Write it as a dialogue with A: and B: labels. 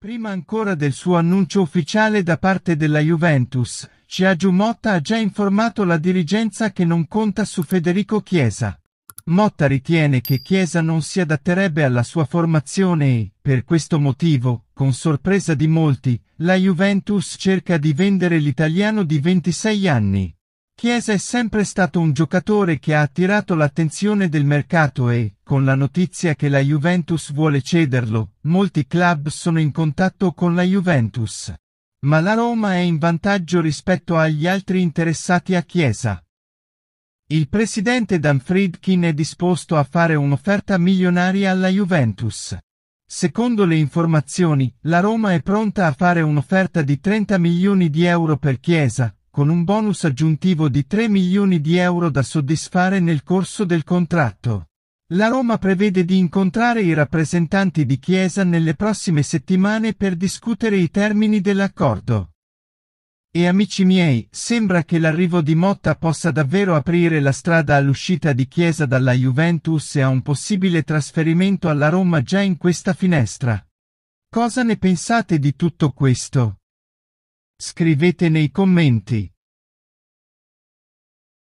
A: Prima ancora del suo annuncio ufficiale da parte della Juventus, Ciagiu Motta ha già informato la dirigenza che non conta su Federico Chiesa. Motta ritiene che Chiesa non si adatterebbe alla sua formazione e, per questo motivo, con sorpresa di molti, la Juventus cerca di vendere l'italiano di 26 anni. Chiesa è sempre stato un giocatore che ha attirato l'attenzione del mercato e, con la notizia che la Juventus vuole cederlo, molti club sono in contatto con la Juventus. Ma la Roma è in vantaggio rispetto agli altri interessati a Chiesa. Il presidente Dan Friedkin è disposto a fare un'offerta milionaria alla Juventus. Secondo le informazioni, la Roma è pronta a fare un'offerta di 30 milioni di euro per Chiesa, con un bonus aggiuntivo di 3 milioni di euro da soddisfare nel corso del contratto. La Roma prevede di incontrare i rappresentanti di Chiesa nelle prossime settimane per discutere i termini dell'accordo. E amici miei, sembra che l'arrivo di Motta possa davvero aprire la strada all'uscita di Chiesa dalla Juventus e a un possibile trasferimento alla Roma già in questa finestra. Cosa ne pensate di tutto questo? Scrivete nei commenti.